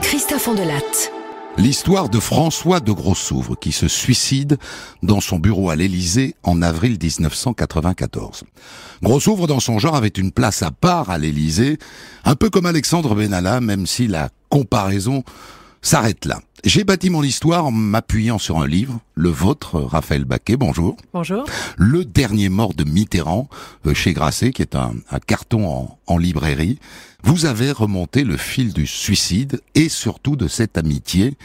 Christophe Andelatte L'histoire de François de Grossouvre qui se suicide dans son bureau à l'Élysée en avril 1994. Grossouvre dans son genre avait une place à part à l'Élysée, un peu comme Alexandre Benalla même si la comparaison s'arrête là. J'ai bâti mon histoire en m'appuyant sur un livre, le vôtre, Raphaël Baquet, bonjour. Bonjour. Le dernier mort de Mitterrand, euh, chez Grasset, qui est un, carton en, en, librairie. Vous avez remonté le fil du suicide et surtout de cette amitié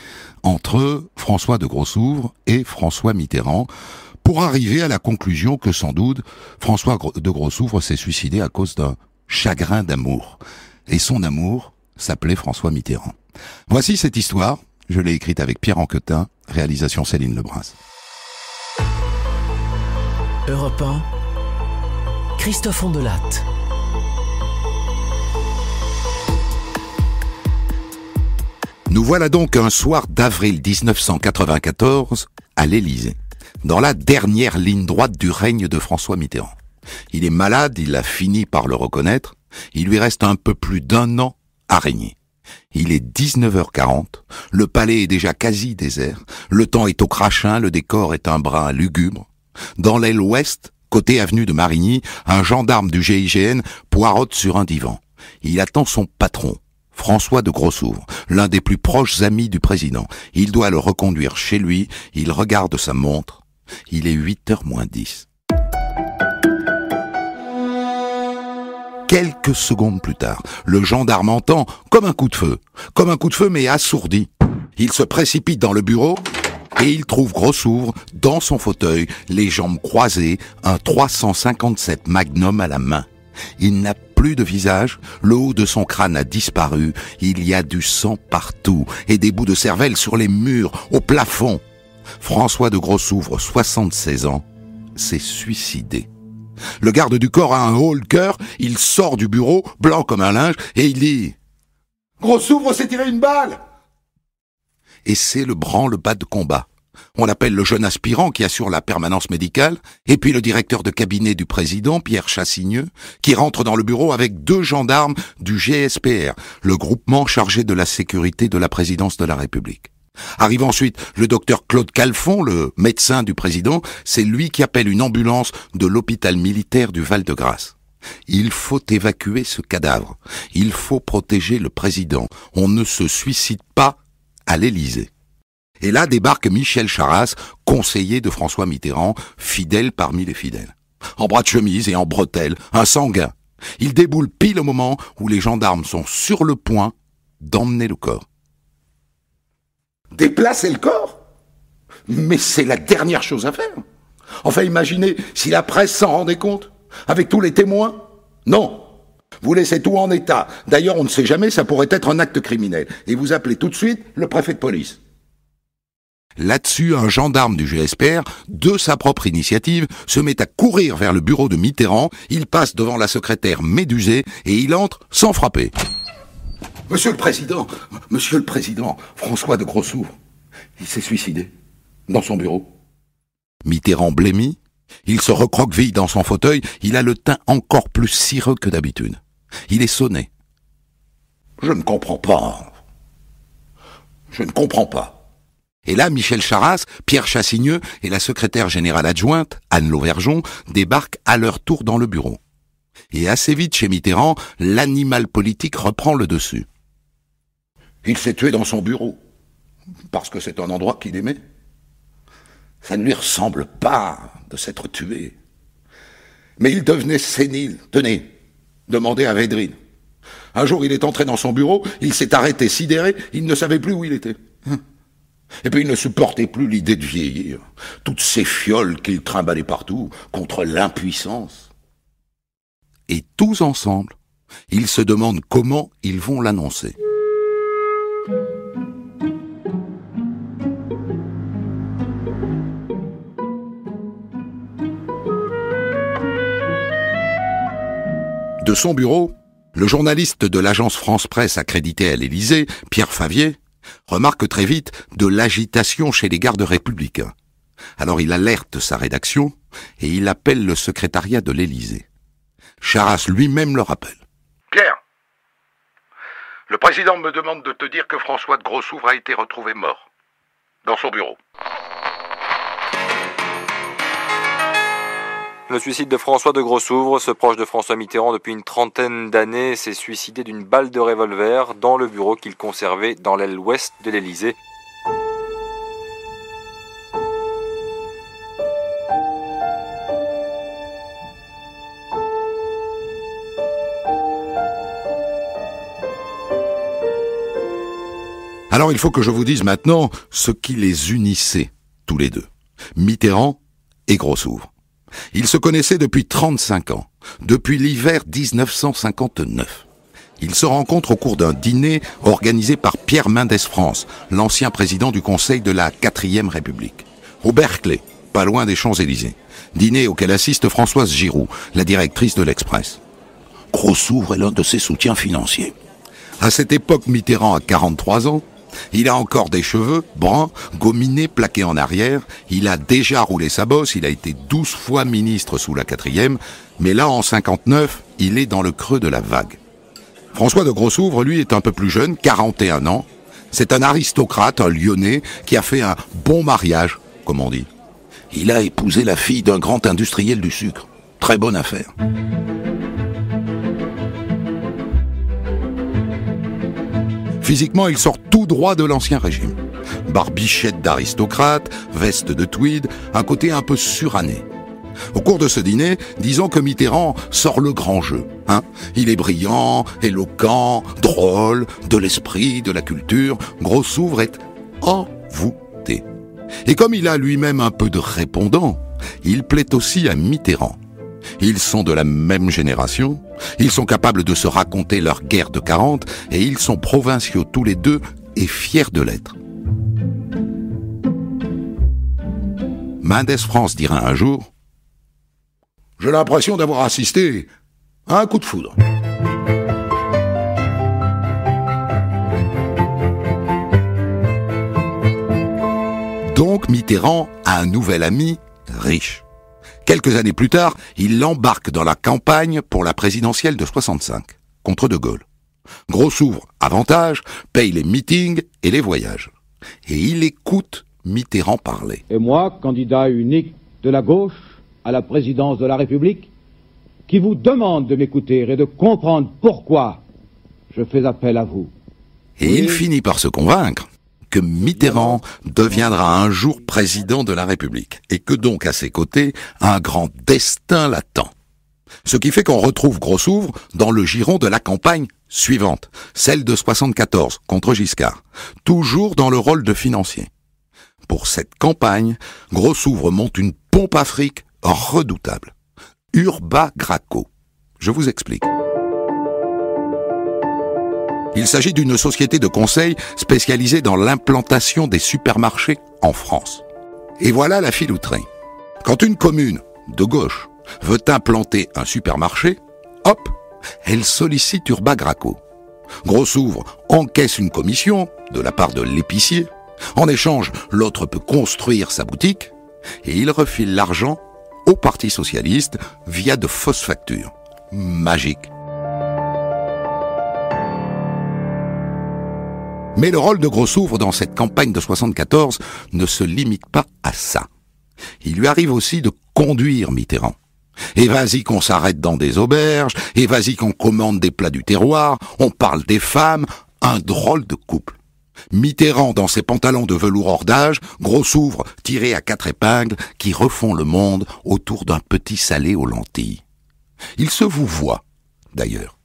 entre François de Grossouvre et François Mitterrand pour arriver à la conclusion que sans doute François de Grossouvre s'est suicidé à cause d'un chagrin d'amour. Et son amour, s'appelait François Mitterrand. Voici cette histoire, je l'ai écrite avec Pierre Anquetin, réalisation Céline Lebrun. Europe 1, Christophe Nous voilà donc un soir d'avril 1994 à l'Élysée, dans la dernière ligne droite du règne de François Mitterrand. Il est malade, il a fini par le reconnaître, il lui reste un peu plus d'un an Araignée. Il est 19h40, le palais est déjà quasi désert, le temps est au crachin, le décor est un brin lugubre. Dans l'aile ouest, côté avenue de Marigny, un gendarme du GIGN poirote sur un divan. Il attend son patron, François de Grossouvre, l'un des plus proches amis du président. Il doit le reconduire chez lui, il regarde sa montre, il est 8h moins 10. Quelques secondes plus tard, le gendarme entend comme un coup de feu, comme un coup de feu mais assourdi. Il se précipite dans le bureau et il trouve Grossouvre dans son fauteuil, les jambes croisées, un 357 Magnum à la main. Il n'a plus de visage, le haut de son crâne a disparu, il y a du sang partout et des bouts de cervelle sur les murs, au plafond. François de Grossouvre, 76 ans, s'est suicidé. Le garde du corps a un haut le cœur, il sort du bureau, blanc comme un linge, et il dit Gros s'ouvre, c'est tiré une balle Et c'est le branle-bas de combat. On appelle le jeune aspirant qui assure la permanence médicale, et puis le directeur de cabinet du président, Pierre Chassigneux, qui rentre dans le bureau avec deux gendarmes du GSPR, le groupement chargé de la sécurité de la présidence de la République. Arrive ensuite le docteur Claude Calfon, le médecin du président, c'est lui qui appelle une ambulance de l'hôpital militaire du Val-de-Grâce. Il faut évacuer ce cadavre. Il faut protéger le président. On ne se suicide pas à l'Élysée. Et là débarque Michel Charras, conseiller de François Mitterrand, fidèle parmi les fidèles. En bras de chemise et en bretelles, un sanguin. Il déboule pile au moment où les gendarmes sont sur le point d'emmener le corps déplacer le corps. Mais c'est la dernière chose à faire. Enfin, imaginez si la presse s'en rendait compte, avec tous les témoins. Non. Vous laissez tout en état. D'ailleurs, on ne sait jamais, ça pourrait être un acte criminel. Et vous appelez tout de suite le préfet de police. Là-dessus, un gendarme du GSPR, de sa propre initiative, se met à courir vers le bureau de Mitterrand, il passe devant la secrétaire médusée et il entre sans frapper. Monsieur le Président, Monsieur le Président, François de Grossou, il s'est suicidé dans son bureau. Mitterrand blêmit, il se recroqueville dans son fauteuil, il a le teint encore plus cireux que d'habitude. Il est sonné. Je ne comprends pas. Je ne comprends pas. Et là, Michel Charras, Pierre Chassigneux et la secrétaire générale adjointe, Anne Lauvergeon, débarquent à leur tour dans le bureau. Et assez vite chez Mitterrand, l'animal politique reprend le dessus. Il s'est tué dans son bureau, parce que c'est un endroit qu'il aimait. Ça ne lui ressemble pas de s'être tué. Mais il devenait sénile. Tenez, demandez à Védrine. Un jour, il est entré dans son bureau, il s'est arrêté, sidéré, il ne savait plus où il était. Et puis il ne supportait plus l'idée de vieillir, toutes ces fioles qu'il trimbalait partout contre l'impuissance. Et tous ensemble, ils se demandent comment ils vont l'annoncer. De son bureau, le journaliste de l'agence France Presse accrédité à l'Élysée, Pierre Favier, remarque très vite de l'agitation chez les gardes républicains. Alors il alerte sa rédaction et il appelle le secrétariat de l'Élysée. Charras lui-même le rappelle. Pierre, le président me demande de te dire que François de Grossouvre a été retrouvé mort dans son bureau. Le suicide de François de Grossouvre, ce proche de François Mitterrand depuis une trentaine d'années, s'est suicidé d'une balle de revolver dans le bureau qu'il conservait dans l'aile ouest de l'Élysée. Alors il faut que je vous dise maintenant ce qui les unissait tous les deux, Mitterrand et Grossouvre. Ils se connaissaient depuis 35 ans, depuis l'hiver 1959. Ils se rencontrent au cours d'un dîner organisé par Pierre Mendès France, l'ancien président du Conseil de la 4 République. Au Berkeley, pas loin des Champs-Élysées. Dîner auquel assiste Françoise Giroud, la directrice de l'Express. Grossouvre est l'un de ses soutiens financiers. À cette époque, Mitterrand a 43 ans, il a encore des cheveux, bruns, gominés, plaqués en arrière. Il a déjà roulé sa bosse. Il a été douze fois ministre sous la quatrième. Mais là, en 59, il est dans le creux de la vague. François de Grossouvre, lui, est un peu plus jeune, 41 ans. C'est un aristocrate, un lyonnais, qui a fait un bon mariage, comme on dit. Il a épousé la fille d'un grand industriel du sucre. Très bonne affaire. Physiquement, il sort tout droit de l'ancien régime. Barbichette d'aristocrate, veste de tweed, un côté un peu suranné. Au cours de ce dîner, disons que Mitterrand sort le grand jeu. Hein il est brillant, éloquent, drôle, de l'esprit, de la culture. gros souvre est envoûté. Et comme il a lui-même un peu de répondant, il plaît aussi à Mitterrand. Ils sont de la même génération, ils sont capables de se raconter leur guerre de 40 et ils sont provinciaux tous les deux et fiers de l'être. Mendes France dira un jour J'ai l'impression d'avoir assisté à un coup de foudre. Donc Mitterrand a un nouvel ami riche. Quelques années plus tard, il l'embarque dans la campagne pour la présidentielle de 65, contre De Gaulle. Gros s'ouvre avantage, paye les meetings et les voyages. Et il écoute Mitterrand parler. Et moi, candidat unique de la gauche à la présidence de la République, qui vous demande de m'écouter et de comprendre pourquoi je fais appel à vous. Et il finit par se convaincre que Mitterrand deviendra un jour président de la République, et que donc à ses côtés, un grand destin l'attend. Ce qui fait qu'on retrouve Grossouvre dans le giron de la campagne suivante, celle de 74 contre Giscard, toujours dans le rôle de financier. Pour cette campagne, Grossouvre monte une pompe afrique redoutable. Urba Graco. Je vous explique. Il s'agit d'une société de conseil spécialisée dans l'implantation des supermarchés en France. Et voilà la filouterie. Quand une commune de gauche veut implanter un supermarché, hop, elle sollicite Urba Graco. Grossouvre encaisse une commission de la part de l'épicier. En échange, l'autre peut construire sa boutique et il refile l'argent au Parti socialiste via de fausses factures. Magique. Mais le rôle de Grossouvre dans cette campagne de 74 ne se limite pas à ça. Il lui arrive aussi de conduire Mitterrand. Et vas-y qu'on s'arrête dans des auberges, et vas-y qu'on commande des plats du terroir, on parle des femmes, un drôle de couple. Mitterrand dans ses pantalons de velours hors d'âge, Grossouvre tiré à quatre épingles, qui refont le monde autour d'un petit salé aux lentilles. Il se vous voit, d'ailleurs.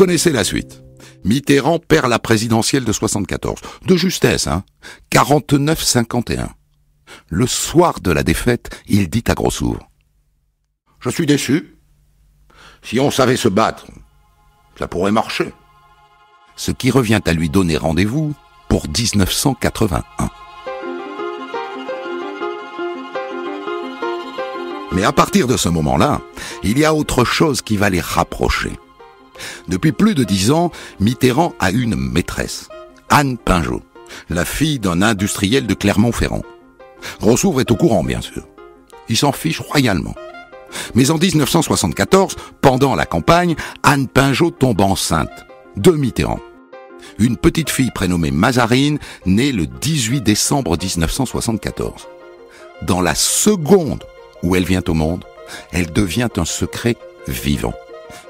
connaissez la suite. Mitterrand perd la présidentielle de 74. De justesse, hein. 49-51. Le soir de la défaite, il dit à sourds. Je suis déçu. Si on savait se battre, ça pourrait marcher. Ce qui revient à lui donner rendez-vous pour 1981. Mais à partir de ce moment-là, il y a autre chose qui va les rapprocher. Depuis plus de dix ans, Mitterrand a une maîtresse, Anne Pinjot, la fille d'un industriel de Clermont-Ferrand. Rossouvre est au courant, bien sûr. Il s'en fiche royalement. Mais en 1974, pendant la campagne, Anne Pinjot tombe enceinte de Mitterrand. Une petite fille prénommée Mazarine, née le 18 décembre 1974. Dans la seconde où elle vient au monde, elle devient un secret vivant.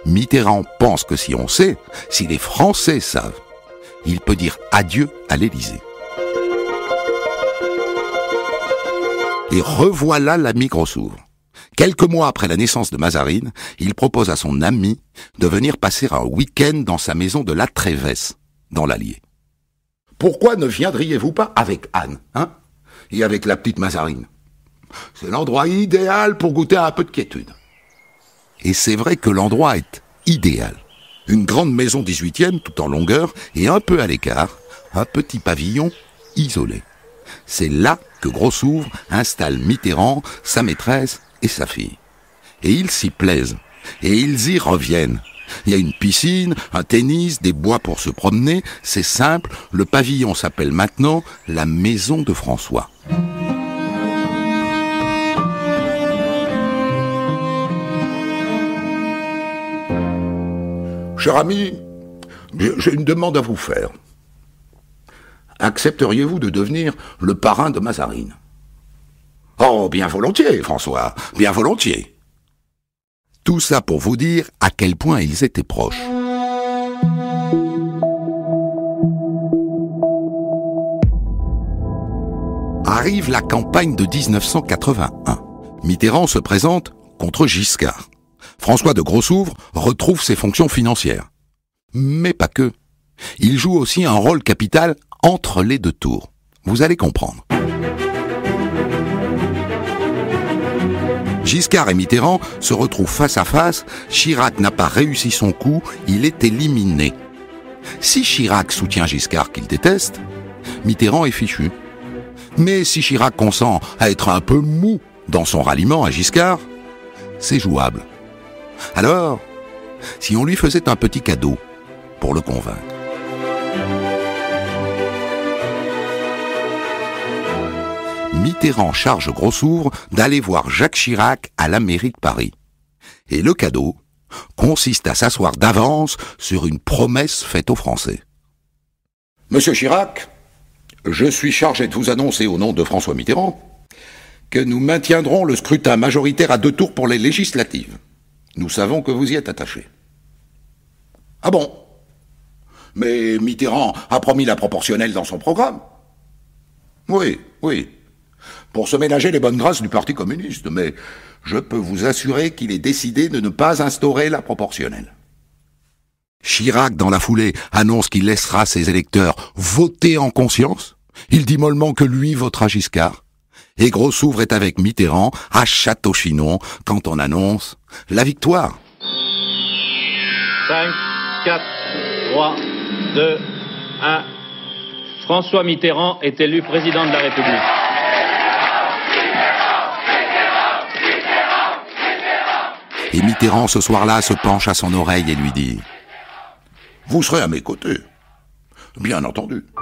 Mitterrand pense que si on sait, si les Français savent, il peut dire adieu à l'Élysée. Et revoilà la micro s'ouvre. Quelques mois après la naissance de Mazarine, il propose à son ami de venir passer un week-end dans sa maison de la Trévesse, dans l'Allier. Pourquoi ne viendriez-vous pas avec Anne, hein Et avec la petite Mazarine C'est l'endroit idéal pour goûter un peu de quiétude. Et c'est vrai que l'endroit est idéal. Une grande maison 18e tout en longueur et un peu à l'écart, un petit pavillon isolé. C'est là que Grossouvre installe Mitterrand, sa maîtresse et sa fille. Et ils s'y plaisent. Et ils y reviennent. Il y a une piscine, un tennis, des bois pour se promener. C'est simple, le pavillon s'appelle maintenant la maison de François. Cher ami, j'ai une demande à vous faire. Accepteriez-vous de devenir le parrain de Mazarine Oh, bien volontiers, François, bien volontiers. Tout ça pour vous dire à quel point ils étaient proches. Arrive la campagne de 1981. Mitterrand se présente contre Giscard. François de Grossouvre retrouve ses fonctions financières. Mais pas que. Il joue aussi un rôle capital entre les deux tours. Vous allez comprendre. Giscard et Mitterrand se retrouvent face à face, Chirac n'a pas réussi son coup, il est éliminé. Si Chirac soutient Giscard qu'il déteste, Mitterrand est fichu. Mais si Chirac consent à être un peu mou dans son ralliement à Giscard, c'est jouable. Alors, si on lui faisait un petit cadeau pour le convaincre Mitterrand charge Grossouvre d'aller voir Jacques Chirac à la mairie de Paris. Et le cadeau consiste à s'asseoir d'avance sur une promesse faite aux Français. Monsieur Chirac, je suis chargé de vous annoncer au nom de François Mitterrand que nous maintiendrons le scrutin majoritaire à deux tours pour les législatives. Nous savons que vous y êtes attaché. Ah bon Mais Mitterrand a promis la proportionnelle dans son programme. Oui, oui. Pour se ménager les bonnes grâces du Parti communiste, mais je peux vous assurer qu'il est décidé de ne pas instaurer la proportionnelle. Chirac, dans la foulée, annonce qu'il laissera ses électeurs voter en conscience. Il dit mollement que lui votera Giscard et s'ouvre est avec Mitterrand à Château-Chinon quand on annonce la victoire. 5, 4, 3, 2, 1. François Mitterrand est élu président de la République. Et Mitterrand, ce soir-là, se penche à son oreille et lui dit ⁇ Vous serez à mes côtés, bien entendu ⁇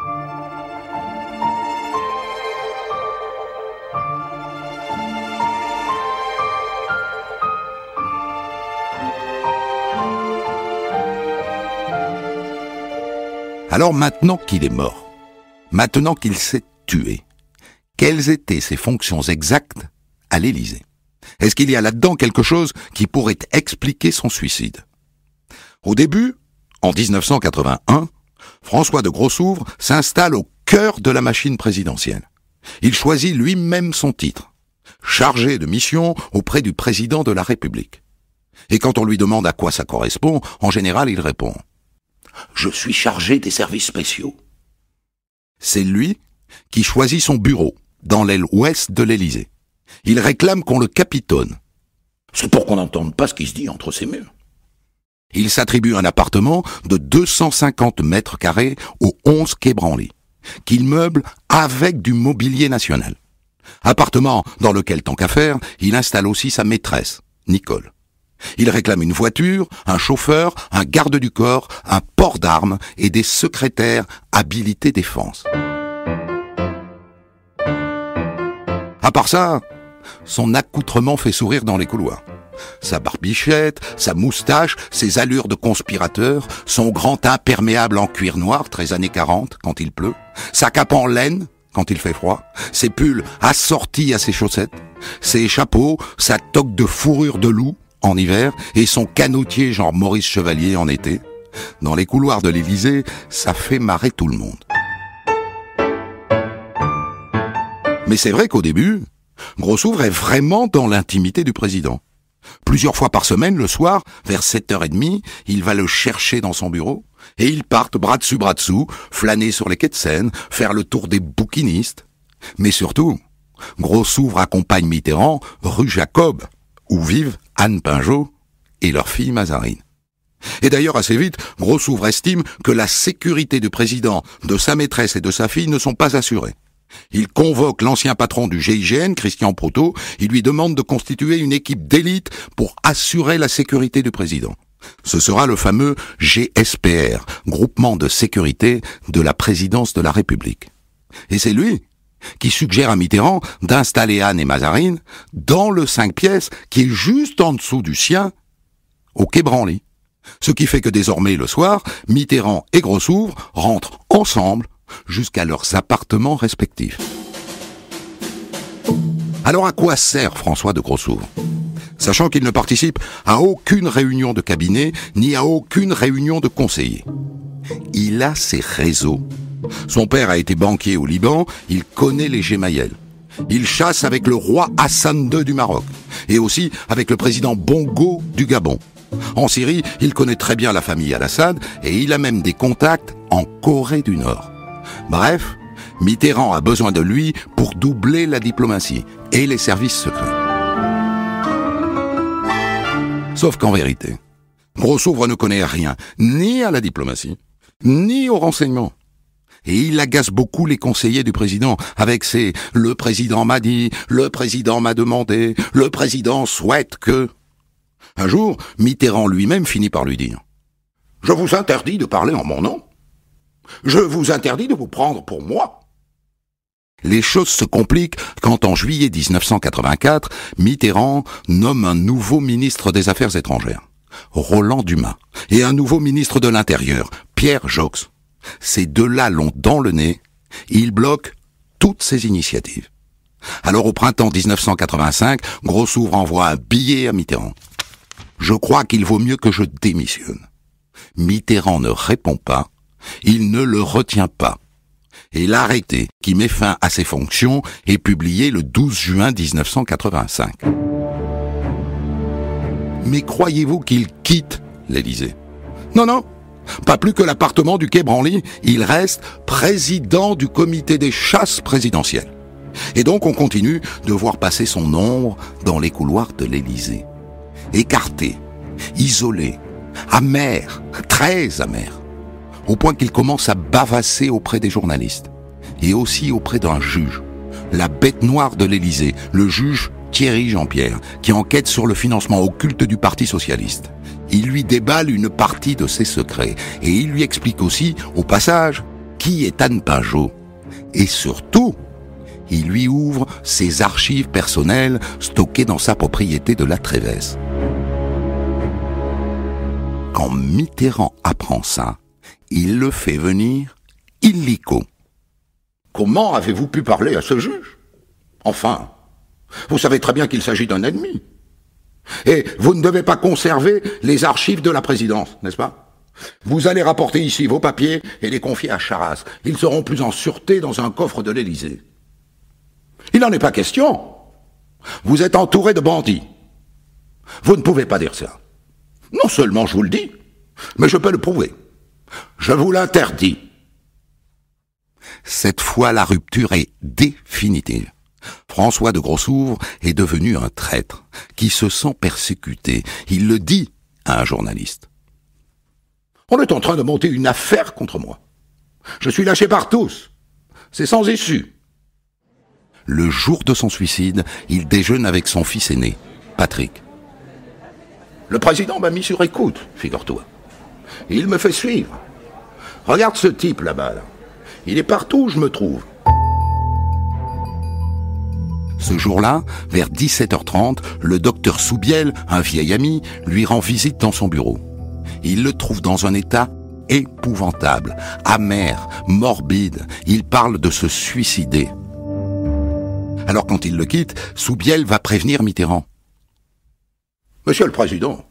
Alors maintenant qu'il est mort, maintenant qu'il s'est tué, quelles étaient ses fonctions exactes à l'Élysée Est-ce qu'il y a là-dedans quelque chose qui pourrait expliquer son suicide Au début, en 1981, François de Grossouvre s'installe au cœur de la machine présidentielle. Il choisit lui-même son titre, chargé de mission auprès du président de la République. Et quand on lui demande à quoi ça correspond, en général il répond ⁇ je suis chargé des services spéciaux. C'est lui qui choisit son bureau, dans l'aile ouest de l'Élysée. Il réclame qu'on le capitonne. C'est pour qu'on n'entende pas ce qui se dit entre ses murs. Il s'attribue un appartement de 250 mètres carrés aux 11 Quai Branly, qu'il meuble avec du mobilier national. Appartement dans lequel, tant qu'à faire, il installe aussi sa maîtresse, Nicole. Il réclame une voiture, un chauffeur, un garde du corps, un port d'armes et des secrétaires habilités défense. À part ça, son accoutrement fait sourire dans les couloirs. Sa barbichette, sa moustache, ses allures de conspirateur, son grand imperméable en cuir noir, très années 40, quand il pleut, sa cape en laine, quand il fait froid, ses pulls assortis à ses chaussettes, ses chapeaux, sa toque de fourrure de loup, en hiver et son canotier genre Maurice Chevalier en été. Dans les couloirs de l'Élysée, ça fait marrer tout le monde. Mais c'est vrai qu'au début, Grossouvre est vraiment dans l'intimité du président. Plusieurs fois par semaine, le soir, vers 7h30, il va le chercher dans son bureau, et ils partent bras dessus bras dessous, flâner sur les quais de Seine, faire le tour des bouquinistes. Mais surtout, Grossouvre accompagne Mitterrand rue Jacob, où vivent Anne Pinjot et leur fille Mazarine. Et d'ailleurs assez vite, Ouvre estime que la sécurité du président, de sa maîtresse et de sa fille ne sont pas assurées. Il convoque l'ancien patron du GIGN, Christian Proto, il lui demande de constituer une équipe d'élite pour assurer la sécurité du président. Ce sera le fameux GSPR, Groupement de sécurité de la présidence de la République. Et c'est lui qui suggère à Mitterrand d'installer Anne et Mazarine dans le 5 pièces qui est juste en dessous du sien, au Quai Branly. Ce qui fait que désormais, le soir, Mitterrand et Grossouvre rentrent ensemble jusqu'à leurs appartements respectifs. Alors à quoi sert François de Grossouvre Sachant qu'il ne participe à aucune réunion de cabinet ni à aucune réunion de conseiller. Il a ses réseaux son père a été banquier au Liban, il connaît les Gemayel. Il chasse avec le roi Hassan II du Maroc et aussi avec le président Bongo du Gabon. En Syrie, il connaît très bien la famille Al-Assad et il a même des contacts en Corée du Nord. Bref, Mitterrand a besoin de lui pour doubler la diplomatie et les services secrets. Sauf qu'en vérité, Grossouvre ne connaît rien, ni à la diplomatie, ni aux renseignements. Et il agace beaucoup les conseillers du président avec ses « le président m'a dit »,« le président m'a demandé »,« le président souhaite que ». Un jour, Mitterrand lui-même finit par lui dire « Je vous interdis de parler en mon nom. Je vous interdis de vous prendre pour moi. » Les choses se compliquent quand en juillet 1984, Mitterrand nomme un nouveau ministre des Affaires étrangères, Roland Dumas, et un nouveau ministre de l'Intérieur, Pierre Joxe. Ces deux-là l'ont dans le nez. Ils bloquent toutes ces initiatives. Alors au printemps 1985, Grossouvre envoie un billet à Mitterrand. Je crois qu'il vaut mieux que je démissionne. Mitterrand ne répond pas, il ne le retient pas. Et l'arrêté qui met fin à ses fonctions est publié le 12 juin 1985. Mais croyez-vous qu'il quitte l'Élysée Non, non, pas plus que l'appartement du Quai Branly, il reste président du comité des chasses présidentielles. Et donc on continue de voir passer son ombre dans les couloirs de l'Élysée. Écarté, isolé, amer, très amer, au point qu'il commence à bavasser auprès des journalistes et aussi auprès d'un juge, la bête noire de l'Élysée, le juge Thierry Jean-Pierre, qui enquête sur le financement occulte du Parti socialiste il lui déballe une partie de ses secrets et il lui explique aussi, au passage, qui est Anne Pajot. Et surtout, il lui ouvre ses archives personnelles stockées dans sa propriété de la Trévesse. Quand Mitterrand apprend ça, il le fait venir illico. Comment avez-vous pu parler à ce juge Enfin, vous savez très bien qu'il s'agit d'un ennemi. Et vous ne devez pas conserver les archives de la présidence, n'est-ce pas Vous allez rapporter ici vos papiers et les confier à Charras. Ils seront plus en sûreté dans un coffre de l'Élysée. Il n'en est pas question. Vous êtes entouré de bandits. Vous ne pouvez pas dire ça. Non seulement je vous le dis, mais je peux le prouver. Je vous l'interdis. Cette fois, la rupture est définitive. François de Grossouvre est devenu un traître qui se sent persécuté. Il le dit à un journaliste. On est en train de monter une affaire contre moi. Je suis lâché par tous. C'est sans issue. Le jour de son suicide, il déjeune avec son fils aîné, Patrick. Le président m'a mis sur écoute, figure-toi. Il me fait suivre. Regarde ce type là-bas. Il est partout où je me trouve. Ce jour-là, vers 17h30, le docteur Soubiel, un vieil ami, lui rend visite dans son bureau. Il le trouve dans un état épouvantable, amer, morbide. Il parle de se suicider. Alors quand il le quitte, Soubiel va prévenir Mitterrand. Monsieur le Président,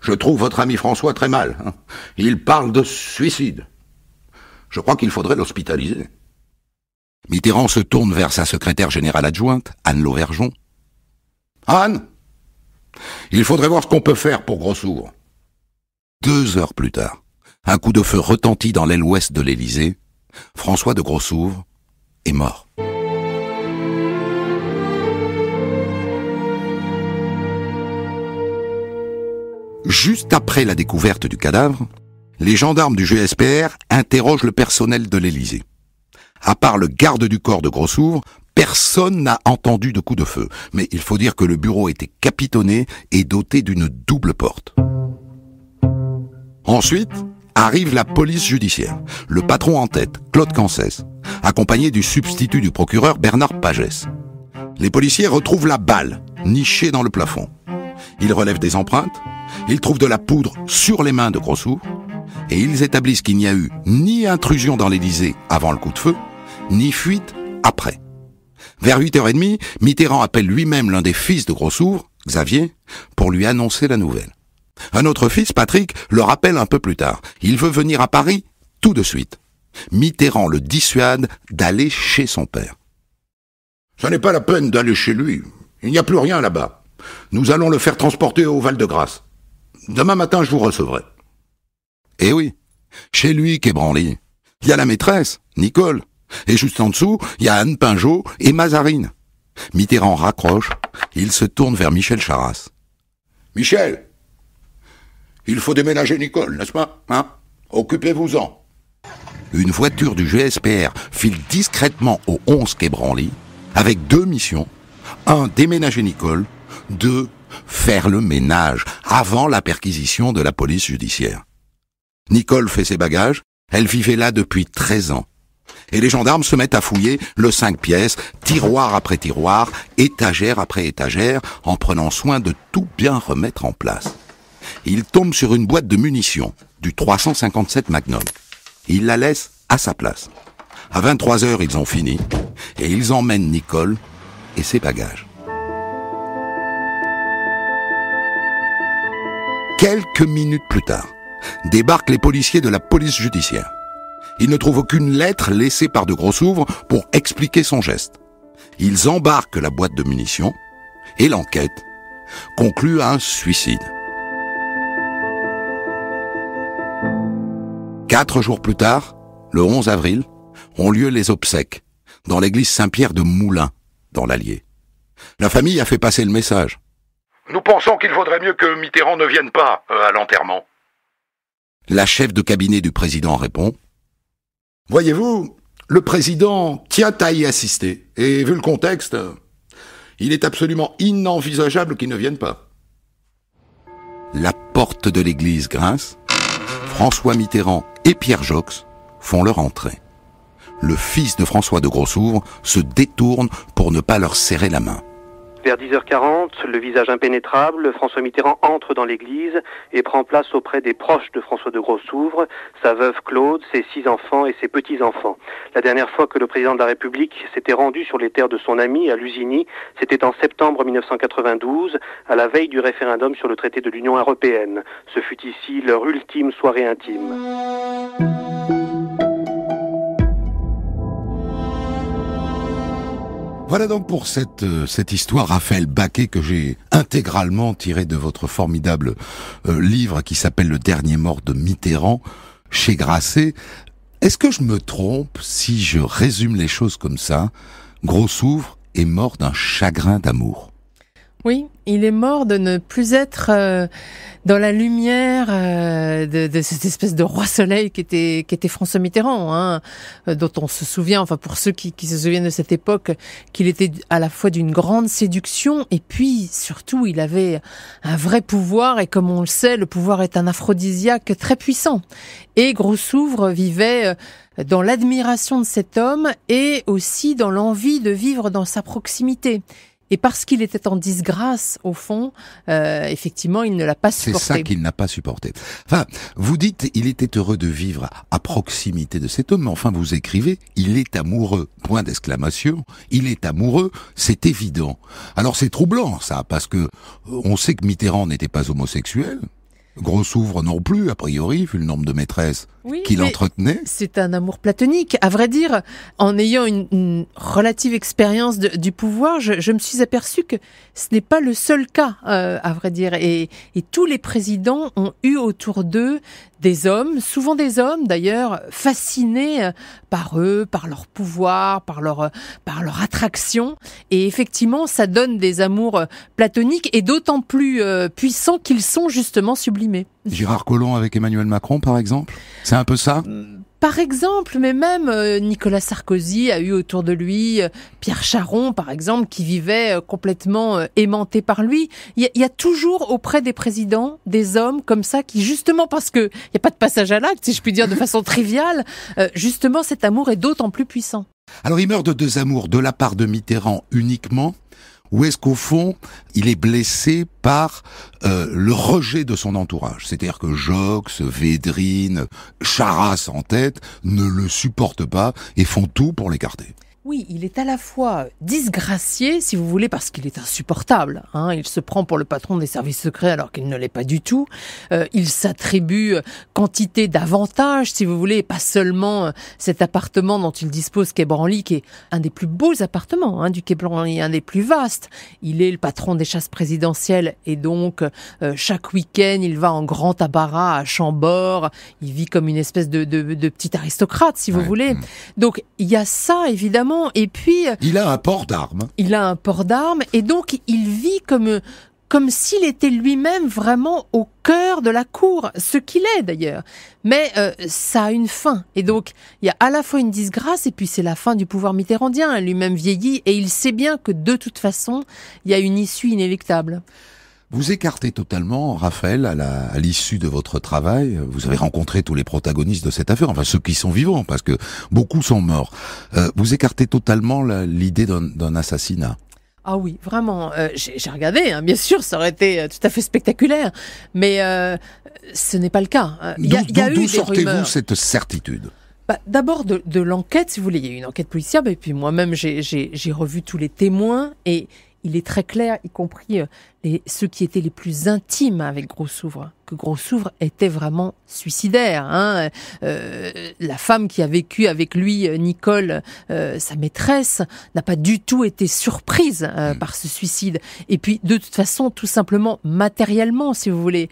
je trouve votre ami François très mal. Hein. Il parle de suicide. Je crois qu'il faudrait l'hospitaliser. Mitterrand se tourne vers sa secrétaire générale adjointe, Anne Lauvergeon. Anne, il faudrait voir ce qu'on peut faire pour Grossour. Deux heures plus tard, un coup de feu retentit dans l'aile ouest de l'Élysée. François de Grossouvre est mort. Juste après la découverte du cadavre, les gendarmes du GSPR interrogent le personnel de l'Élysée à part le garde du corps de Grossouvre, personne n'a entendu de coup de feu. Mais il faut dire que le bureau était capitonné et doté d'une double porte. Ensuite, arrive la police judiciaire. Le patron en tête, Claude Cancès, accompagné du substitut du procureur Bernard Pagès. Les policiers retrouvent la balle nichée dans le plafond. Ils relèvent des empreintes, ils trouvent de la poudre sur les mains de Grossouvre, et ils établissent qu'il n'y a eu ni intrusion dans l'Élysée avant le coup de feu, ni fuite après. Vers 8h30, Mitterrand appelle lui-même l'un des fils de Grossouvre, Xavier, pour lui annoncer la nouvelle. Un autre fils, Patrick, le rappelle un peu plus tard. Il veut venir à Paris tout de suite. Mitterrand le dissuade d'aller chez son père. Ça n'est pas la peine d'aller chez lui. Il n'y a plus rien là-bas. Nous allons le faire transporter au Val-de-Grâce. Demain matin, je vous recevrai. Eh oui, chez lui qu'ébranlé. Il y a la maîtresse, Nicole, et juste en dessous, il y a Anne Pinjot et Mazarine. Mitterrand raccroche, il se tourne vers Michel Charras. Michel, il faut déménager Nicole, n'est-ce pas hein Occupez-vous-en. Une voiture du GSPR file discrètement au 11 quai avec deux missions. Un, déménager Nicole. Deux, faire le ménage avant la perquisition de la police judiciaire. Nicole fait ses bagages, elle vivait là depuis 13 ans. Et les gendarmes se mettent à fouiller le 5 pièces, tiroir après tiroir, étagère après étagère, en prenant soin de tout bien remettre en place. Ils tombent sur une boîte de munitions, du 357 Magnum. Ils la laissent à sa place. À 23 heures, ils ont fini, et ils emmènent Nicole et ses bagages. Quelques minutes plus tard, débarquent les policiers de la police judiciaire. Ils ne trouvent aucune lettre laissée par de souvres pour expliquer son geste. Ils embarquent la boîte de munitions et l'enquête conclut à un suicide. Quatre jours plus tard, le 11 avril, ont lieu les obsèques dans l'église Saint-Pierre de Moulins, dans l'Allier. La famille a fait passer le message. Nous pensons qu'il vaudrait mieux que Mitterrand ne vienne pas euh, à l'enterrement. La chef de cabinet du président répond Voyez-vous, le président tient à y assister, et vu le contexte, il est absolument inenvisageable qu'il ne vienne pas. La porte de l'église grince, François Mitterrand et Pierre Jox font leur entrée. Le fils de François de Grossouvre se détourne pour ne pas leur serrer la main. Vers 10h40, le visage impénétrable, François Mitterrand entre dans l'église et prend place auprès des proches de François de Grossouvre, sa veuve Claude, ses six enfants et ses petits-enfants. La dernière fois que le président de la République s'était rendu sur les terres de son ami à Lusigny, c'était en septembre 1992, à la veille du référendum sur le traité de l'Union européenne. Ce fut ici leur ultime soirée intime. Voilà donc pour cette, euh, cette histoire, Raphaël Baquet, que j'ai intégralement tirée de votre formidable euh, livre qui s'appelle Le dernier mort de Mitterrand chez Grasset. Est-ce que je me trompe si je résume les choses comme ça Gros Souvre est mort d'un chagrin d'amour oui, il est mort de ne plus être euh, dans la lumière euh, de, de, cette espèce de roi soleil qui était, qui était François Mitterrand, hein, euh, dont on se souvient, enfin pour ceux qui, se souviennent de cette époque, qu'il était à la fois d'une grande séduction et puis surtout il avait un vrai pouvoir et comme on le sait, le pouvoir est un aphrodisiaque très puissant. Et souvre vivait... dans l'admiration de cet homme et aussi dans l'envie de vivre dans sa proximité. Et parce qu'il était en disgrâce, au fond, euh, effectivement, il ne l'a pas supporté. C'est ça qu'il n'a pas supporté. Enfin, vous dites, il était heureux de vivre à proximité de cet homme, mais enfin, vous écrivez, il est amoureux. Point d'exclamation. Il est amoureux, c'est évident. Alors, c'est troublant, ça, parce que euh, on sait que Mitterrand n'était pas homosexuel. Grossouvre non plus, a priori, vu le nombre de maîtresses oui, C'est un amour platonique. À vrai dire, en ayant une, relative expérience du pouvoir, je, me suis aperçu que ce n'est pas le seul cas, euh, à vrai dire. Et, tous les présidents ont eu autour d'eux des hommes, souvent des hommes d'ailleurs, fascinés euh, par eux, par leur pouvoir, par leur, euh, par leur attraction. Et effectivement, ça donne des amours platoniques et d'autant plus puissants qu'ils sont justement sublimés. Gérard Collomb avec Emmanuel Macron, par exemple C'est un peu ça mm, par exemple, mais même euh, Nicolas Sarkozy a eu autour de lui euh, Pierre Charon, par exemple, qui vivait euh, complètement aimanté par lui. Il y, a toujours auprès des présidents des hommes comme ça qui, justement, parce qu'il n'y a pas de passage à l'acte, si je puis dire de façon triviale, justement cet amour est d'autant plus puissant. Alors il meurt de deux amours, de la part de Mitterrand uniquement, ou est-ce qu'au fond, il est blessé par euh, le rejet de son entourage C'est-à-dire que Jox, Védrine, Charas en tête ne le supportent pas et font tout pour l'écarter. Oui, il est à la fois disgracié, si vous voulez, parce qu'il est insupportable. Hein. Il se prend pour le patron des services secrets alors qu'il ne l'est pas du tout. Euh, il s'attribue quantité d'avantages, si vous voulez, pas seulement euh, cet appartement dont il dispose Quai Branly, qui est un des plus beaux appartements hein, du Quai Branly, un des plus vastes. Il est le patron des chasses présidentielles et donc euh, chaque week-end, il va en grand tabarat à Chambord. Il vit comme une espèce de, de, petit aristocrate, si vous voulez. Mmh. Donc il y a ça, évidemment et puis. Euh, il a un port d'armes. Il a un port d'armes. Et donc, il vit comme, comme s'il était lui-même vraiment au cœur de la cour, ce qu'il est d'ailleurs. Mais euh, ça a une fin. Et donc, il y a à la fois une disgrâce, et puis c'est la fin du pouvoir mitterrandien. Lui-même vieillit, et il sait bien que de toute façon, il y a une issue inéluctable. Vous écartez totalement, Raphaël, à l'issue de votre travail. Vous avez rencontré tous les protagonistes de cette affaire, enfin ceux qui sont vivants, parce que beaucoup sont morts. Euh, vous écartez totalement l'idée d'un assassinat. Ah oui, vraiment. Euh, j'ai regardé, hein. bien sûr, ça aurait été euh, tout à fait spectaculaire, mais ce n'est pas le cas. D'où sortez-vous cette certitude bah, D'abord de, l'enquête, si vous voulez, il y a une enquête policière, bah, et puis moi-même j'ai revu tous les témoins, et il est très clair, y compris euh, ceux qui étaient les plus intimes avec Gros-Souvre, que Gros-Souvre était vraiment suicidaire. Hein. Euh, la femme qui a vécu avec lui, euh, Nicole, sa maîtresse, n'a pas du tout été surprise hmm. par ce suicide. Et puis, de toute façon, tout simplement matériellement, si vous voulez,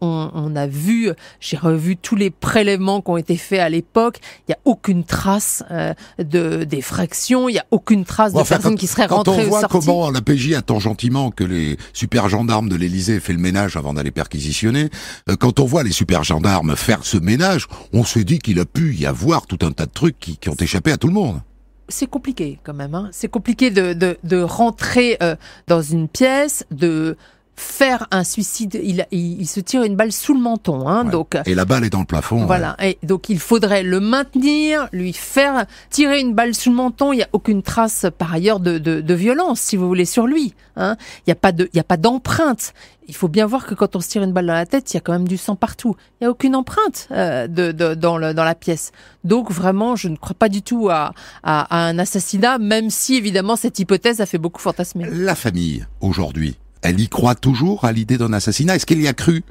on, a vu, j'ai revu tous les prélèvements qui ont été faits à l'époque. Il n'y a aucune trace euh, de des fractions. Il n'y a aucune trace de personnes qui seraient rentrées Quand on voit comment la PJ attend gentiment que les super gendarmes de l'Élysée fait le ménage avant d'aller perquisitionner, euh, quand on voit les super gendarmes faire ce ménage, on se dit qu'il a pu y avoir tout un tas de trucs qui, ont échappé à tout le monde c'est compliqué quand même. Hein. C'est compliqué de, de, rentrer euh, dans une pièce, de faire un suicide, il, il, se tire une balle sous le menton. Hein, donc, et la balle est dans le plafond. Voilà. Et donc il faudrait le maintenir, lui faire tirer une balle sous le menton. Il n'y a aucune trace par ailleurs de, de, de, violence, si vous voulez, sur lui. Hein. Il n'y a pas de, il a pas d'empreinte. Il faut bien voir que quand on se tire une balle dans la tête, il y a quand même du sang partout. Il n'y a aucune empreinte euh, de, de, dans, le, dans la pièce. Donc vraiment, je ne crois pas du tout à, à, à un assassinat, même si évidemment cette hypothèse a fait beaucoup fantasmer. La famille, aujourd'hui, elle y croit toujours à l'idée d'un assassinat. Est-ce qu'elle y a cru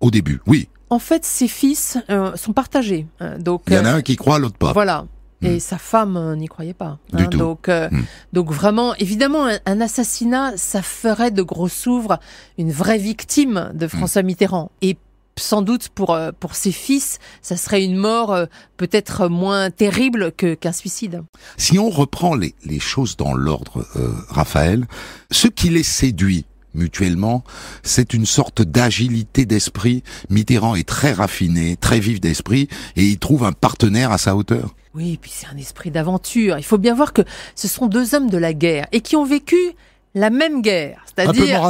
au début Oui. En fait, ses fils euh, sont partagés. Hein, donc, il y en a euh, un qui croit, l'autre pas. Voilà. Hmm. Et sa femme euh, n'y croyait pas. Hein, du tout. Donc, hmm. donc vraiment, évidemment, un, assassinat, ça ferait de gros souvres une vraie victime de François hmm. Mitterrand. Et sans doute pour, euh, pour ses fils, ça serait une mort euh, peut-être moins terrible que, qu'un suicide. Si on reprend les, les choses dans l'ordre, euh, Raphaël, ce qui les séduit mutuellement, c'est une sorte d'agilité d'esprit. Mitterrand est très raffiné, très vif d'esprit, et il trouve un partenaire à sa hauteur. Oui, et puis c'est un esprit d'aventure. Il faut bien voir que ce sont deux hommes de la guerre, et qui ont vécu la même guerre, c'est-à-dire...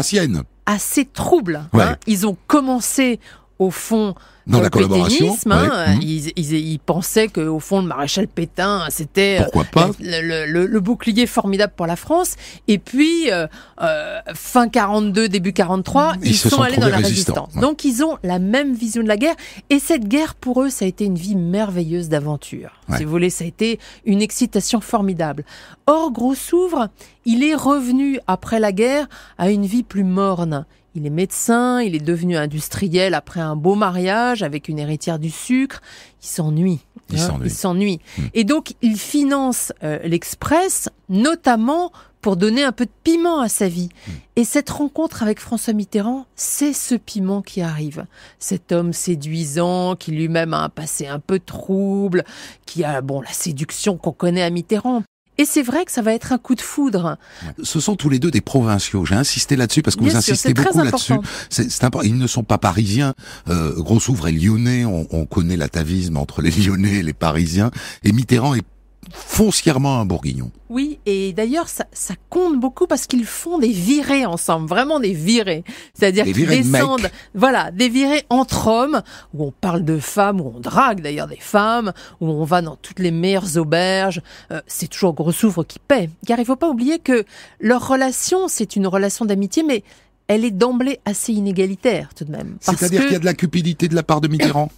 assez trouble. Hein. Ils ont commencé au fond dans la collaboration, hein, mhm. ils, pensaient que au fond le maréchal Pétain c'était euh, le, bouclier formidable pour la France. Et puis euh, euh, fin 42, début 43, ils, sont, allés dans la résistance. Donc ils ont la même vision de la guerre. Et cette guerre pour eux, ça a été une vie merveilleuse d'aventure. Si vous voulez, ça a été une excitation formidable. Or s'ouvre il est revenu après la guerre à une vie plus morne. Il est médecin, il est devenu industriel après un beau mariage avec une héritière du sucre. Il s'ennuie. Il hein, s'ennuie. Hmm. Et donc, il finance euh, l'Express, notamment pour donner un peu de piment à sa vie. Hmm. Et cette rencontre avec François Mitterrand, c'est ce piment qui arrive. Cet homme séduisant, qui lui-même a un passé un peu trouble, qui a, bon, la séduction qu'on connaît à Mitterrand. Et c'est vrai que ça va être un coup de foudre. Ce sont tous les deux des provinciaux. J'ai insisté là-dessus parce que vous insistez beaucoup là-dessus. C'est important. Ils ne sont pas parisiens. Euh, Grossouvre est lyonnais. On, on connaît l'atavisme entre les lyonnais et les parisiens. Et Mitterrand est foncièrement un bourguignon. Oui, et d'ailleurs, ça, compte beaucoup parce qu'ils font des virées ensemble, vraiment des virées. C'est-à-dire qu'ils descendent, voilà, des virées entre hommes, où on parle de femmes, où on drague d'ailleurs des femmes, où on va dans toutes les meilleures auberges. Euh, c'est toujours gros qui paie. Car il ne faut pas oublier que leur relation, c'est une relation d'amitié, mais elle est d'emblée assez inégalitaire tout de même. C'est-à-dire qu'il y a de la cupidité de la part de Mitterrand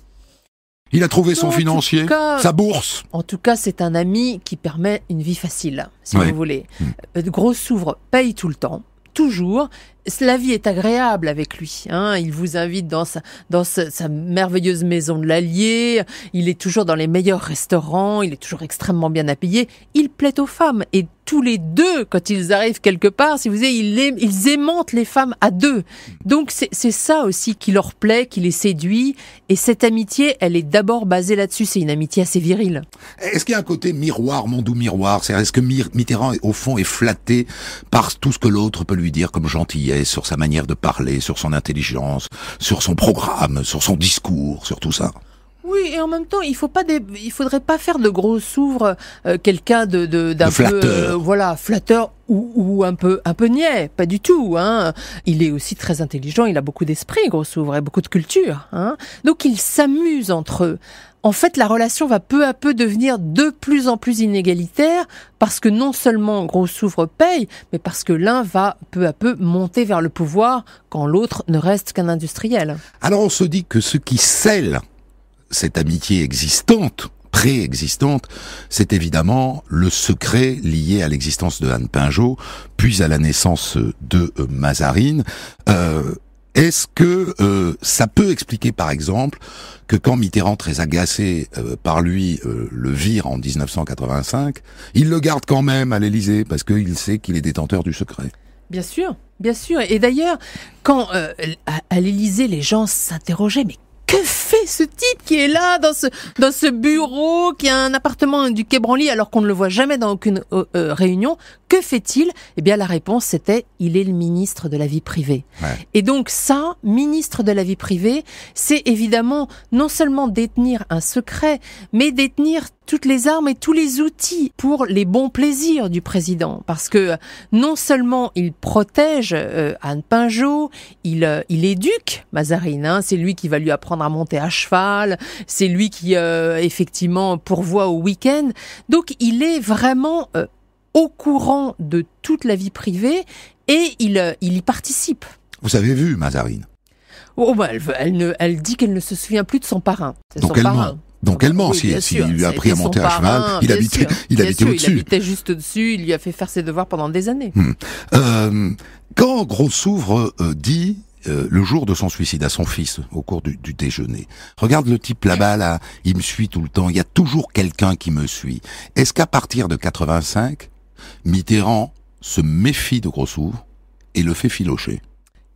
il a trouvé son financier, sa bourse. En tout cas, c'est un ami qui permet une vie facile, si vous voulez. Mmh. Gros s'ouvre, paye tout le temps toujours. La vie est agréable avec lui. Hein. Il vous invite dans sa, dans sa, sa merveilleuse maison de l'Allier. Il est toujours dans les meilleurs restaurants. Il est toujours extrêmement bien habillé. Il plaît aux femmes et tous les deux, quand ils arrivent quelque part, si vous voulez, ils, aiment, ils aimantent les femmes à deux. Donc c'est ça aussi qui leur plaît, qui les séduit. Et cette amitié, elle est d'abord basée là-dessus. C'est une amitié assez virile. Est-ce qu'il y a un côté miroir, mon doux miroir cest est-ce que Mitterrand, au fond, est flatté par tout ce que l'autre peut lui dire comme gentillesse sur sa manière de parler, sur son intelligence, sur son programme, sur son discours, sur tout ça oui, et en même temps, il faut pas il faudrait pas faire de gros souvre euh, quelqu'un de d'un peu euh, voilà flatteur ou, un peu un peu niais, pas du tout. Hein. Il est aussi très intelligent, il a beaucoup d'esprit, gros souvre, et beaucoup de culture. Hein. Donc ils s'amusent entre eux. En fait, la relation va peu à peu devenir de plus en plus inégalitaire parce que non seulement gros souvre paye, mais parce que l'un va peu à peu monter vers le pouvoir quand l'autre ne reste qu'un industriel. Alors on se dit que ce qui scelle cette amitié existante, préexistante, c'est évidemment le secret lié à l'existence de Anne Pinjot, puis à la naissance de euh, Mazarine. Euh, est-ce que euh, ça peut expliquer, par exemple, que quand Mitterrand, très agacé par lui, le vire en 1985, il le garde quand même à l'Élysée parce qu'il sait qu'il est détenteur du secret Bien sûr, bien sûr. Et d'ailleurs, quand à, à l'Élysée, les gens s'interrogeaient, mais que fait ce type qui est là dans ce, dans ce bureau, qui a un appartement du Quai Branly alors qu'on ne le voit jamais dans aucune euh, euh, réunion Que fait-il Eh bien, la réponse c'était il est le ministre de la vie privée. Et donc ça, ministre de la vie privée, c'est évidemment non seulement détenir un secret, mais détenir toutes les armes et tous les outils pour les bons plaisirs du président. Parce que non seulement il protège euh, Anne Pinjot, il, euh, il éduque Mazarine, hein, c'est lui qui va lui apprendre à monter à cheval, c'est lui qui euh, effectivement pourvoit au week-end. Donc il est vraiment au courant de toute la vie privée et il, y participe. Vous avez vu Mazarine Oh, oh bah, elle, dit qu'elle ne se souvient plus de son parrain. Donc son parrain. Donc elle ment, lui a appris à monter à cheval, il habitait, il habitait au-dessus. Il habitait juste dessus il lui a fait faire ses devoirs pendant des années. Hmm. Euh, quand Grossouvre euh, dit euh, le jour de son suicide à son fils au cours du, déjeuner. Regarde le type là-bas, là, il me suit tout le temps, il y a toujours quelqu'un qui me suit. Est-ce qu'à partir de 85, Mitterrand se méfie de Grossouvre et le fait filocher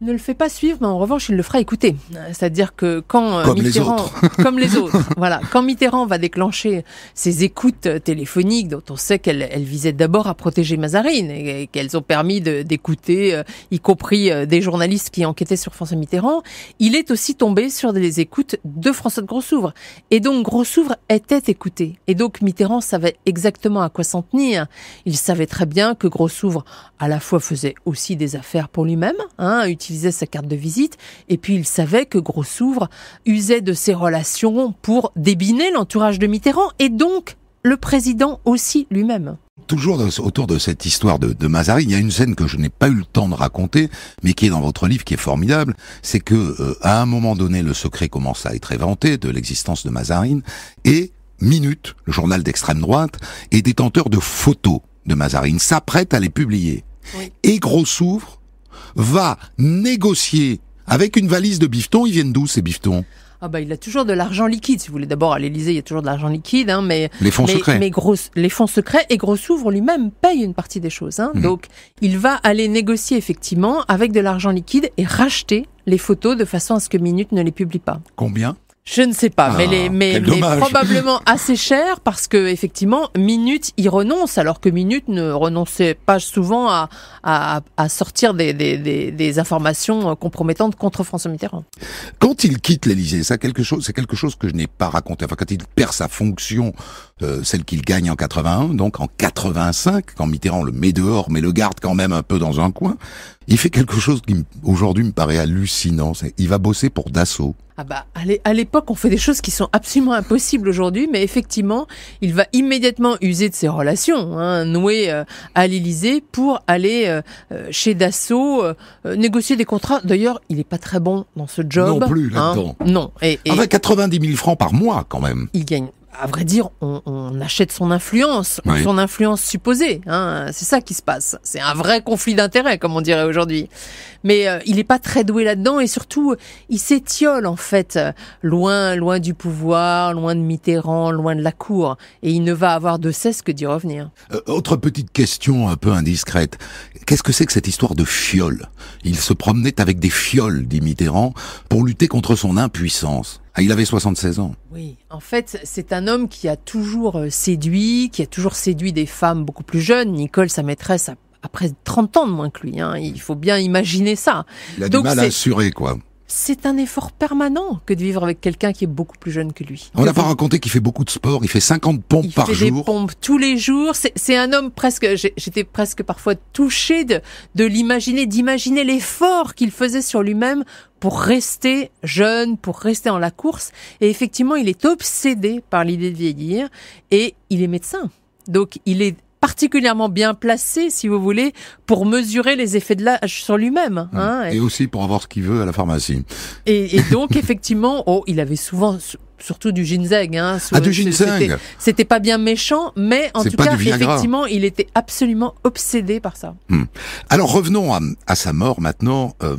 ne le fait pas suivre, mais en revanche, il le fera écouter. Euh, c'est-à-dire que quand euh, comme Mitterrand, les comme les autres, voilà, quand Mitterrand va déclencher ses écoutes euh, téléphoniques, dont on sait qu'elles visaient d'abord à protéger Mazarine et, qu'elles ont permis d'écouter, y compris des journalistes qui enquêtaient sur François Mitterrand, il est aussi tombé sur des écoutes de François de Grossouvre. Et donc Grossouvre était écouté. Et donc Mitterrand savait exactement à quoi s'en tenir. Il savait très bien que Grossouvre à la fois faisait aussi des affaires pour lui-même, hein, sa carte de visite. Et puis il savait que Gros Grossouvre usait de ses relations pour débiner l'entourage de Mitterrand et donc le président aussi lui-même. Toujours autour de cette histoire de, Mazarin, il y a une scène que je n'ai pas eu le temps de raconter, mais qui est dans votre livre, qui est formidable. C'est que euh, à un moment donné, le secret commence à être éventé de l'existence de Mazarine, et Minute, le journal d'extrême droite, est détenteur de photos de Mazarine, s'apprête à les publier. et Gros souvre va négocier avec une valise de bifetons. Ils viennent d'où ces bifetons ah bah, il a toujours de l'argent liquide. Si vous voulez, d'abord à l'Élysée, il y a toujours de l'argent liquide, hein, mais les fonds secrets. Mais gros, les fonds secrets et gros s'ouvre lui-même paye une partie des choses. Hein. Mhm. Donc, il va aller négocier effectivement avec de l'argent liquide et racheter les photos de façon à ce que Minute ne les publie pas. Combien je ne sais pas, mais, ah, les, mais, probablement assez cher parce que effectivement Minute y renonce alors que Minute ne renonçait pas souvent à, à, sortir des, des, des, informations euh, compromettantes contre François Mitterrand. Quand il quitte l'Élysée, ça quelque chose, c'est quelque chose que je n'ai pas raconté. Enfin, quand il perd sa fonction euh, celle qu'il gagne en 81, donc en 85, quand Mitterrand le met dehors, mais le garde quand même un peu dans un coin, il fait quelque chose qui aujourd'hui me paraît hallucinant. Il va bosser pour Dassault. Ah bah, à l'époque, on fait des choses qui sont absolument impossibles aujourd'hui, mais effectivement, il va immédiatement user de ses relations, hein, nouées euh, à l'Élysée, pour aller euh, chez Dassault négocier des contrats. D'ailleurs, il n'est pas très bon dans ce job. Non plus, là-dedans. Hein. Non. Et, et... 90 ah, 000 francs par mois, quand même. Il gagne à vrai dire, on, achète son influence, son influence supposée. Hein. C'est ça qui se passe. C'est un vrai conflit d'intérêts, comme on dirait aujourd'hui. Mais euh, il n'est pas très doué là-dedans et surtout, il s'étiole en fait, loin, loin du pouvoir, loin de Mitterrand, loin de la cour. Et il ne va avoir de cesse que d'y revenir. Euh, autre petite question un peu indiscrète. Qu'est-ce que c'est que cette histoire de fiole Il se promenait avec des fioles, dit Mitterrand, pour lutter contre son impuissance. Ah, il avait 76 ans. Oui, en fait, c'est un homme qui a toujours euh, séduit, qui a toujours séduit des femmes beaucoup plus jeunes. Nicole, sa maîtresse, a après 30 ans de moins que lui. Hein. Il faut bien imaginer ça. Il a du mal à assurer, quoi c'est un effort permanent que de vivre avec quelqu'un qui est beaucoup plus jeune que lui. On n'a pas raconté qu'il fait beaucoup de sport, il fait 50 pompes par jour. Il fait des pompes tous les jours, c'est un homme presque, j'étais presque parfois touchée de, de l'imaginer, d'imaginer l'effort qu'il faisait sur lui-même pour rester jeune, pour rester en la course. Et effectivement, il est obsédé par l'idée de vieillir et il est médecin. Donc il est particulièrement bien placé, si vous voulez, pour mesurer les effets de l'âge sur lui-même. Hein, et, aussi pour avoir ce qu'il veut à la pharmacie. Et, donc, effectivement, oh, il avait souvent surtout du ginseng. Hein, ah, du ginseng C'était pas bien méchant, mais en tout cas, effectivement, il était absolument obsédé par ça. Hmm. Alors revenons à, sa mort maintenant. Euh,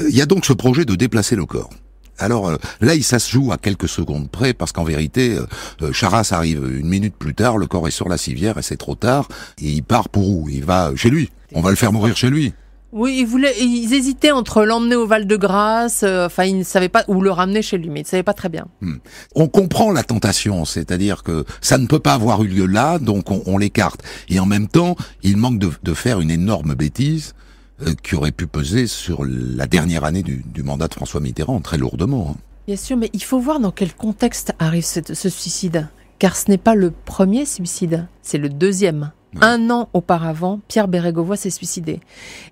euh, il y a donc ce projet de déplacer le corps. Alors euh, là, ça se joue à quelques secondes près, parce qu'en vérité, euh, euh, Charas arrive une minute plus tard, le corps est sur la civière et c'est trop tard, et il part pour où Il va chez lui. On va le faire mourir chez lui. Oui, ils, voulaient, ils hésitaient entre l'emmener au Val-de-Grâce, enfin ils ne savaient pas ou le ramener chez lui, mais ils ne savaient pas très bien. Hmm. On comprend la tentation, c'est-à-dire que ça ne peut pas avoir eu lieu là, donc on, on l'écarte. Et en même temps, il manque de faire une énorme bêtise euh, qui aurait pu peser sur la dernière année du, mandat de François Mitterrand très lourdement. Hein. Bien sûr, mais il faut voir dans quel contexte arrive ce, suicide, car ce n'est pas le premier suicide, c'est le deuxième. Un an auparavant, Pierre Bérégovoy s'est suicidé.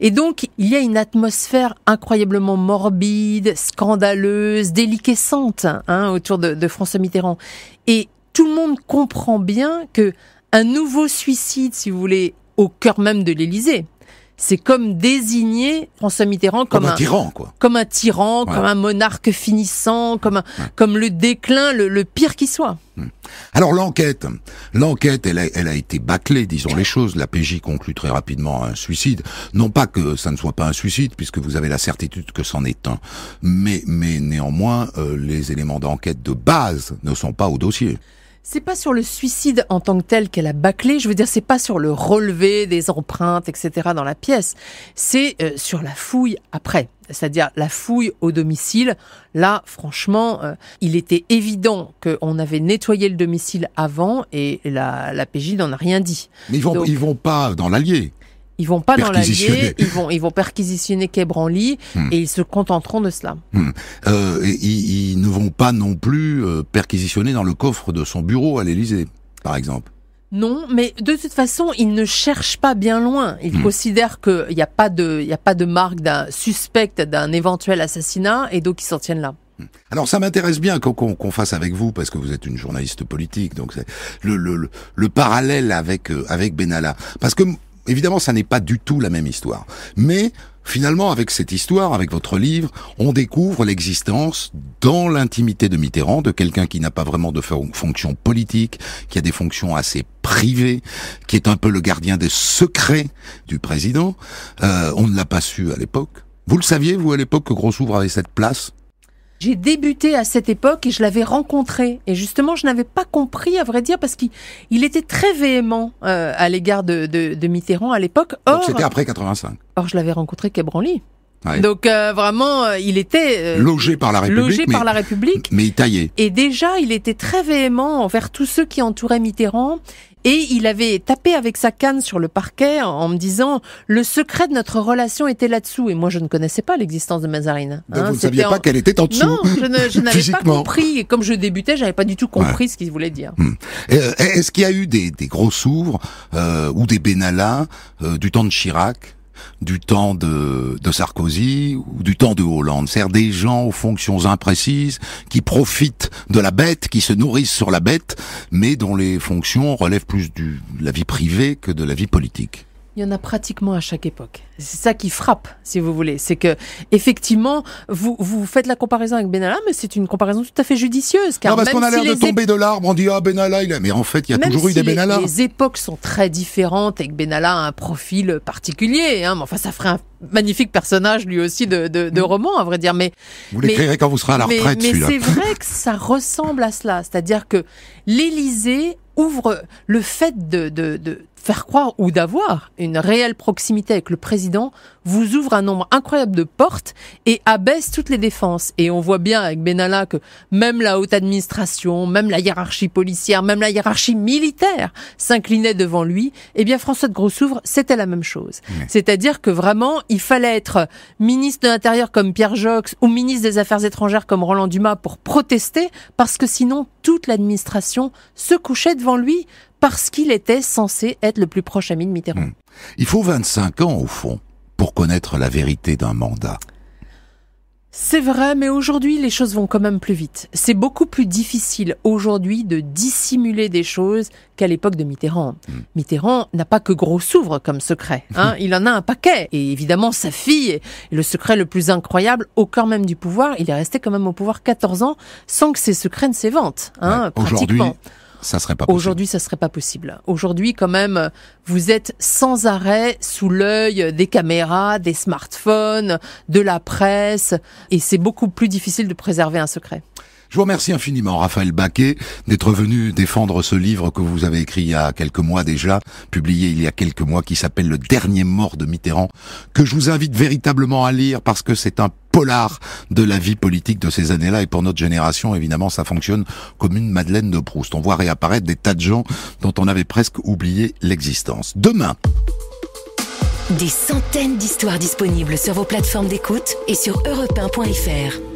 Et donc, il y a une atmosphère incroyablement morbide, scandaleuse, déliquescente hein, autour de, François Mitterrand. Et tout le monde comprend bien que un nouveau suicide, si vous voulez, au cœur même de l'Élysée, c'est comme désigner François Mitterrand comme, un, tyran, Comme un tyran, comme un monarque finissant, comme, comme le déclin, le, pire qui soit. Hmm. Alors l'enquête, l'enquête, elle a, été bâclée, disons les choses. La PJ conclut très rapidement un suicide. Non pas que ça ne soit pas un suicide, puisque vous avez la certitude que c'en est un. Mais, néanmoins, euh, les éléments d'enquête de base ne sont pas au dossier. C'est pas sur le suicide en tant que tel qu'elle a bâclé, je veux dire, c'est pas sur le relevé des empreintes, etc. dans la pièce, c'est euh, sur la fouille après, c'est-à-dire la fouille au domicile. Là, franchement, euh, il était évident qu'on avait nettoyé le domicile avant et la, la PJ n'en a rien dit. Mais ils vont, ils vont pas dans l'Allier. Ils vont pas dans l'Allier, ils vont, ils vont perquisitionner Quai hmm. et ils se contenteront de cela. Hmm. Euh, ils, ne vont pas non plus euh, perquisitionner dans le coffre de son bureau à l'Élysée, par exemple. Non, mais de toute façon, ils ne cherchent pas bien loin. Ils hmm. considèrent qu'il n'y a pas de, il a pas de marque d'un suspect d'un éventuel assassinat et donc ils s'en tiennent là. Alors ça m'intéresse bien qu'on fasse avec vous parce que vous êtes une journaliste politique, donc le, le, le, parallèle avec euh, avec Benalla. Parce que Évidemment, ça n'est pas du tout la même histoire. Mais finalement, avec cette histoire, avec votre livre, on découvre l'existence dans l'intimité de Mitterrand de quelqu'un qui n'a pas vraiment de fonction politique, qui a des fonctions assez privées, qui est un peu le gardien des secrets du président. Euh, on ne l'a pas su à l'époque. Vous le saviez, vous, à l'époque, que Grossouvre avait cette place j'ai débuté à cette époque et je l'avais rencontré. Et justement, je n'avais pas compris, à vrai dire, parce qu'il était très véhément euh, à l'égard de, Mitterrand à l'époque. Or, c'était après 85. Or, je l'avais rencontré qu'à Donc euh, vraiment, euh, il était logé par la République, mais, par la Et déjà, il était très véhément envers tous ceux qui entouraient Mitterrand et il avait tapé avec sa canne sur le parquet en me disant le secret de notre relation était là-dessous. Et moi, je ne connaissais pas l'existence de Mazarine. Ben, vous hein, ne saviez pas qu'elle était en dessous. Non, je, n'avais pas compris. Et comme je débutais, j'avais pas du tout compris ce qu'il voulait dire. Hmm. Euh, est-ce qu'il y a eu des, gros souvres euh, ou des Benalla euh, du temps de Chirac du temps de, Sarkozy ou du temps de Hollande. C'est-à-dire des gens aux fonctions imprécises qui profitent de la bête, qui se nourrissent sur la bête, mais dont les fonctions relèvent plus de la vie privée que de la vie politique il y en a pratiquement à chaque époque. C'est ça qui frappe, si vous voulez. C'est que, effectivement, vous, vous faites la comparaison avec Benalla, mais c'est une comparaison tout à fait judicieuse. Car non, parce qu'on a l'air de tomber de l'arbre, on dit Ah, Benalla, il a... » Mais en fait, il y a toujours eu des Benalla. Les époques sont très différentes et que Benalla a un profil particulier. Hein, mais enfin, ça ferait un magnifique personnage, lui aussi, de, de, de mm. roman, à vrai dire. Mais, vous l'écrirez quand vous serez à la retraite, Mais, mais c'est vrai que ça ressemble à cela. C'est-à-dire que l'Élysée ouvre le fait de, de, de faire croire ou d'avoir une réelle proximité avec le président vous ouvre un nombre incroyable de portes et abaisse toutes les défenses. Et on voit bien avec Benalla que même la haute administration, même la hiérarchie policière, même la hiérarchie militaire s'inclinait devant lui. Eh bien, François de Grossouvre, c'était la même chose. C'est-à-dire que vraiment, il fallait être ministre de l'Intérieur comme Pierre Jox ou ministre des Affaires étrangères comme Roland Dumas pour protester parce que sinon toute l'administration se couchait devant lui parce qu'il était censé être le plus proche ami de Mitterrand. Hmm. Il faut 25 ans, au fond, pour connaître la vérité d'un mandat. C'est vrai, mais aujourd'hui, les choses vont quand même plus vite. C'est beaucoup plus difficile aujourd'hui de dissimuler des choses qu'à l'époque de Mitterrand. Hmm. Mitterrand n'a pas que gros s'ouvre comme secret. Hein. il en a un paquet. Et évidemment, sa fille est le secret le plus incroyable au cœur même du pouvoir. Il est resté quand même au pouvoir 14 ans sans que ses secrets ne s'éventent. Hein, aujourd'hui ça serait pas Aujourd'hui, ça serait pas possible. Aujourd'hui, quand même, vous êtes sans arrêt sous l'œil des caméras, des smartphones, de la presse, et c'est beaucoup plus difficile de préserver un secret. Je vous remercie infiniment, Raphaël Baquet, d'être venu défendre ce livre que vous avez écrit il y a quelques mois déjà, publié il y a quelques mois, qui s'appelle Le dernier mort de Mitterrand, que je vous invite véritablement à lire parce que c'est un polar de la vie politique de ces années-là. Et pour notre génération, évidemment, ça fonctionne comme une Madeleine de Proust. On voit réapparaître des tas de gens dont on avait presque oublié l'existence. Demain. Des centaines d'histoires disponibles sur vos plateformes d'écoute et sur europe1.fr.